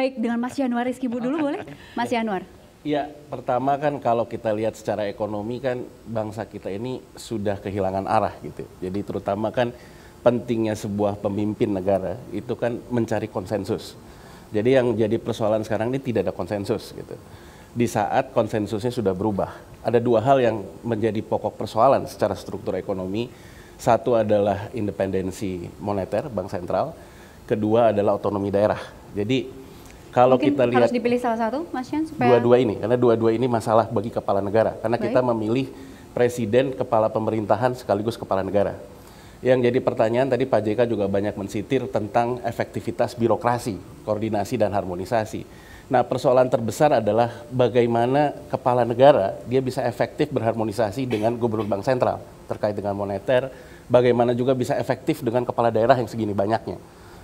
baik dengan Mas Januar Rizky Bu dulu boleh? Mas ya. Januar. Ya, pertama kan kalau kita lihat secara ekonomi kan bangsa kita ini sudah kehilangan arah gitu. Jadi terutama kan pentingnya sebuah pemimpin negara itu kan mencari konsensus. Jadi yang jadi persoalan sekarang ini tidak ada konsensus gitu. Di saat konsensusnya sudah berubah, ada dua hal yang menjadi pokok persoalan secara struktur ekonomi. Satu adalah independensi moneter, bank sentral. Kedua adalah otonomi daerah. Jadi kalau Mungkin kita lihat harus dipilih salah satu, Mas Yan, supaya dua-dua ini karena dua-dua ini masalah bagi kepala negara karena Baik. kita memilih presiden, kepala pemerintahan sekaligus kepala negara. Yang jadi pertanyaan tadi Pak JK juga banyak mensitir tentang efektivitas birokrasi, koordinasi dan harmonisasi. Nah, persoalan terbesar adalah bagaimana kepala negara dia bisa efektif berharmonisasi dengan gubernur bank sentral terkait dengan moneter, bagaimana juga bisa efektif dengan kepala daerah yang segini banyaknya.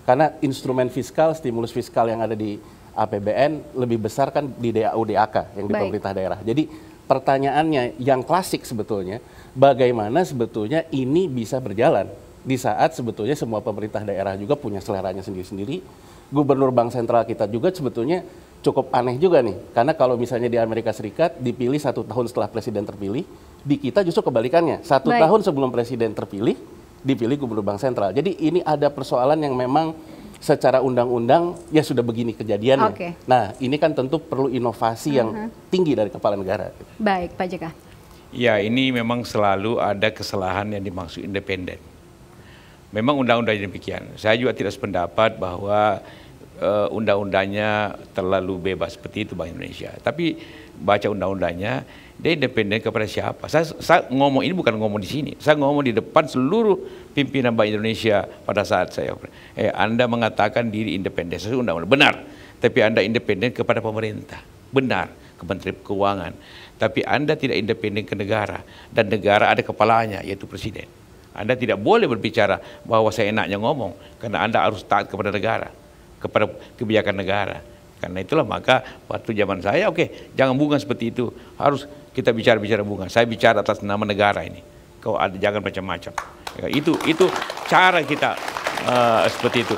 Karena instrumen fiskal, stimulus fiskal yang ada di APBN lebih besar kan di DAU DAK yang di Baik. pemerintah daerah. Jadi pertanyaannya yang klasik sebetulnya, bagaimana sebetulnya ini bisa berjalan di saat sebetulnya semua pemerintah daerah juga punya seleranya sendiri-sendiri. Gubernur Bank Sentral kita juga sebetulnya cukup aneh juga nih, karena kalau misalnya di Amerika Serikat dipilih satu tahun setelah presiden terpilih, di kita justru kebalikannya, satu Baik. tahun sebelum presiden terpilih dipilih gubernur bank sentral. Jadi ini ada persoalan yang memang secara undang-undang ya sudah begini kejadiannya. Okay. Nah, ini kan tentu perlu inovasi uh -huh. yang tinggi dari kepala negara. Baik, Pak Jk. Ya, ini memang selalu ada kesalahan yang dimaksud independen. Memang undang-undangnya demikian. Saya juga tidak sependapat bahwa uh, undang-undangnya terlalu bebas seperti itu Bank Indonesia. Tapi baca undang-undangnya dia independen kepada siapa. Saya, saya ngomong ini bukan ngomong di sini, saya ngomong di depan seluruh pimpinan Bank Indonesia pada saat saya. Eh, anda mengatakan diri independen, saya undang-undang benar, tapi Anda independen kepada pemerintah, benar Kementerian Keuangan, tapi Anda tidak independen ke negara dan negara ada kepalanya yaitu presiden. Anda tidak boleh berbicara bahwa saya enaknya ngomong karena Anda harus taat kepada negara, kepada kebijakan negara. Karena itulah maka waktu zaman saya oke okay, jangan bunga seperti itu harus kita bicara bicara bunga. Saya bicara atas nama negara ini. Kau ada jangan macam-macam. Ya, itu itu cara kita uh, seperti itu.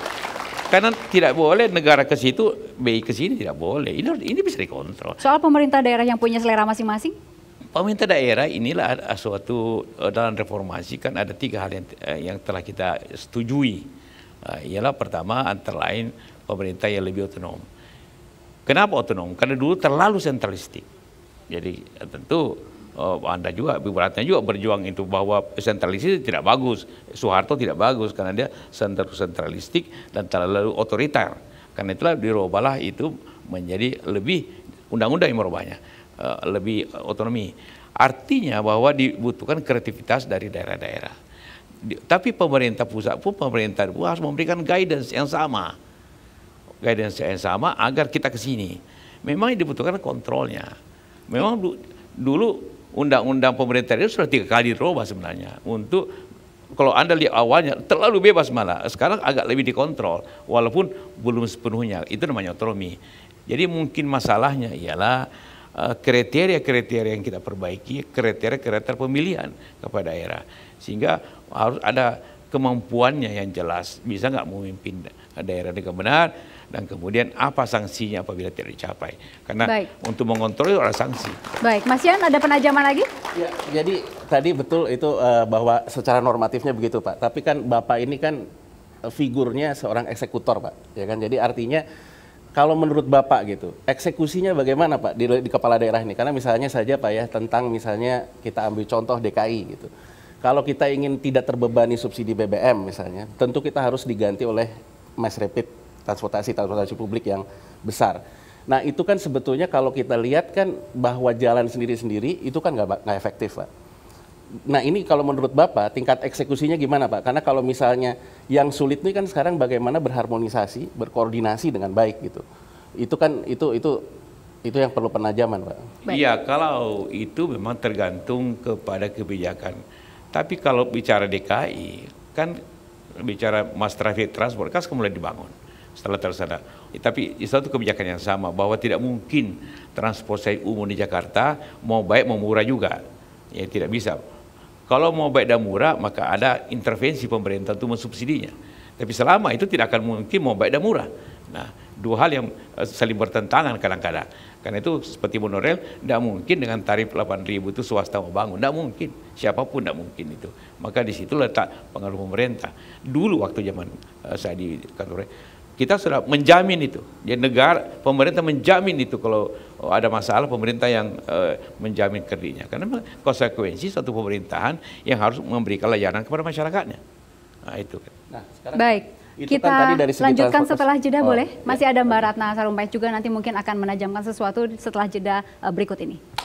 Karena tidak boleh negara ke situ, BI ke sini tidak boleh. Ini ini bisa dikontrol. Soal pemerintah daerah yang punya selera masing-masing? Pemerintah daerah inilah suatu eh, dalam reformasi kan ada tiga hal yang, eh, yang telah kita setujui. Uh, ialah pertama antara lain pemerintah yang lebih otonom Kenapa otonom? Karena dulu terlalu sentralistik. Jadi ya tentu uh, Anda juga beratnya juga berjuang itu bahwa sentralistik tidak bagus. Soeharto tidak bagus karena dia sentralistik dan terlalu otoriter. Karena itulah dirubahlah itu menjadi lebih undang-undang yang merubahnya, eh, lebih otonomi. Artinya bahwa dibutuhkan kreativitas dari daerah-daerah. Tapi pemerintah pusat pun pemerintah pun harus memberikan guidance yang sama guidance yang sama agar kita ke sini. Memang dibutuhkan kontrolnya. Memang du dulu undang-undang pemerintah itu sudah tiga kali diubah sebenarnya untuk kalau Anda lihat awalnya terlalu bebas malah. Sekarang agak lebih dikontrol walaupun belum sepenuhnya. Itu namanya otonomi. Jadi mungkin masalahnya ialah eh, kriteria-kriteria yang kita perbaiki, kriteria-kriteria pemilihan kepada daerah. Sehingga harus ada kemampuannya yang jelas bisa nggak memimpin daerah dengan benar dan kemudian apa sanksinya apabila tidak dicapai karena Baik. untuk mengontrol ada sanksi. Baik, Mas Yan ada penajaman lagi? Ya, jadi tadi betul itu uh, bahwa secara normatifnya begitu Pak, tapi kan Bapak ini kan eh, figurnya seorang eksekutor Pak, ya kan? Jadi artinya kalau menurut Bapak gitu, eksekusinya bagaimana Pak di, di kepala daerah ini? Karena misalnya saja Pak ya tentang misalnya kita ambil contoh DKI gitu kalau kita ingin tidak terbebani subsidi BBM misalnya, tentu kita harus diganti oleh mass rapid transportasi transportasi publik yang besar. Nah itu kan sebetulnya kalau kita lihat kan bahwa jalan sendiri-sendiri itu kan nggak nggak efektif pak. Nah ini kalau menurut Bapak tingkat eksekusinya gimana Pak? Karena kalau misalnya yang sulit ini kan sekarang bagaimana berharmonisasi, berkoordinasi dengan baik gitu. Itu kan itu itu itu yang perlu penajaman Pak. Iya kalau itu memang tergantung kepada kebijakan tapi kalau bicara DKI, kan bicara mass traffic transport, kan mulai dibangun setelah tersadar. Tapi satu kebijakan yang sama bahwa tidak mungkin transportasi umum di Jakarta mau baik mau murah juga. Ya tidak bisa. Kalau mau baik dan murah maka ada intervensi pemerintah untuk mensubsidinya. Tapi selama itu tidak akan mungkin mau baik dan murah. Nah, dua hal yang eh, saling bertentangan kadang-kadang. Karena itu seperti monorel, tidak mungkin dengan tarif 8.000 itu swasta mau bangun, tidak mungkin. Siapapun tidak mungkin itu. Maka di situ letak pengaruh pemerintah. Dulu waktu zaman eh, saya di kantor, kita sudah menjamin itu. ya negara, pemerintah menjamin itu kalau oh, ada masalah pemerintah yang eh, menjamin kerdinya. Karena konsekuensi satu pemerintahan yang harus memberikan layanan kepada masyarakatnya. Nah, itu. Kan. Nah, sekarang Baik. Itu kan kita kan tadi dari lanjutkan setelah jeda oh, boleh? Iya. Masih ya. ada Mbak Ratna Sarumpai juga nanti mungkin akan menajamkan sesuatu setelah jeda eh, berikut ini.